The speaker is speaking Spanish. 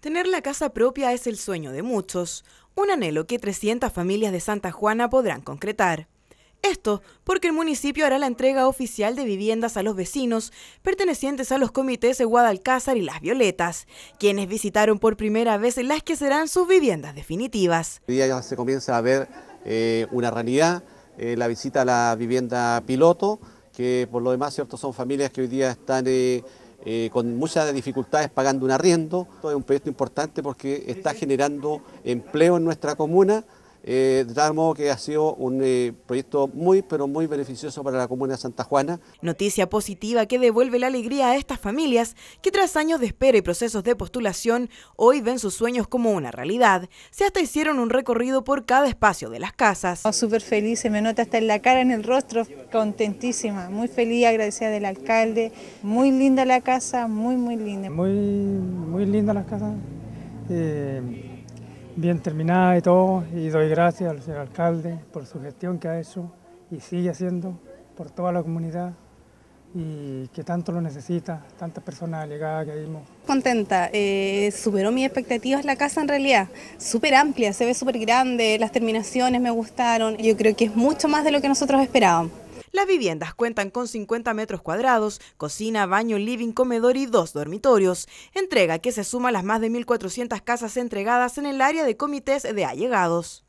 Tener la casa propia es el sueño de muchos, un anhelo que 300 familias de Santa Juana podrán concretar. Esto porque el municipio hará la entrega oficial de viviendas a los vecinos pertenecientes a los comités de Guadalcázar y Las Violetas, quienes visitaron por primera vez las que serán sus viviendas definitivas. Hoy día ya se comienza a ver eh, una realidad, eh, la visita a la vivienda piloto, que por lo demás son familias que hoy día están... Eh, eh, con muchas dificultades pagando un arriendo. Esto es un proyecto importante porque está generando empleo en nuestra comuna. Eh, de tal modo que ha sido un eh, proyecto muy, pero muy beneficioso para la comuna de Santa Juana. Noticia positiva que devuelve la alegría a estas familias que tras años de espera y procesos de postulación, hoy ven sus sueños como una realidad. Se hasta hicieron un recorrido por cada espacio de las casas. Ah, súper feliz, se me nota hasta en la cara, en el rostro, contentísima, muy feliz, agradecida del alcalde. Muy linda la casa, muy, muy linda. Muy, muy linda la casa. Eh, bien terminada y todo, y doy gracias al señor alcalde por su gestión que ha hecho y sigue haciendo por toda la comunidad y que tanto lo necesita, tantas personas allegadas que vimos. Contenta, eh, superó mis expectativas la casa en realidad, súper amplia, se ve súper grande, las terminaciones me gustaron, yo creo que es mucho más de lo que nosotros esperábamos. Las viviendas cuentan con 50 metros cuadrados, cocina, baño, living, comedor y dos dormitorios. Entrega que se suma a las más de 1.400 casas entregadas en el área de comités de allegados.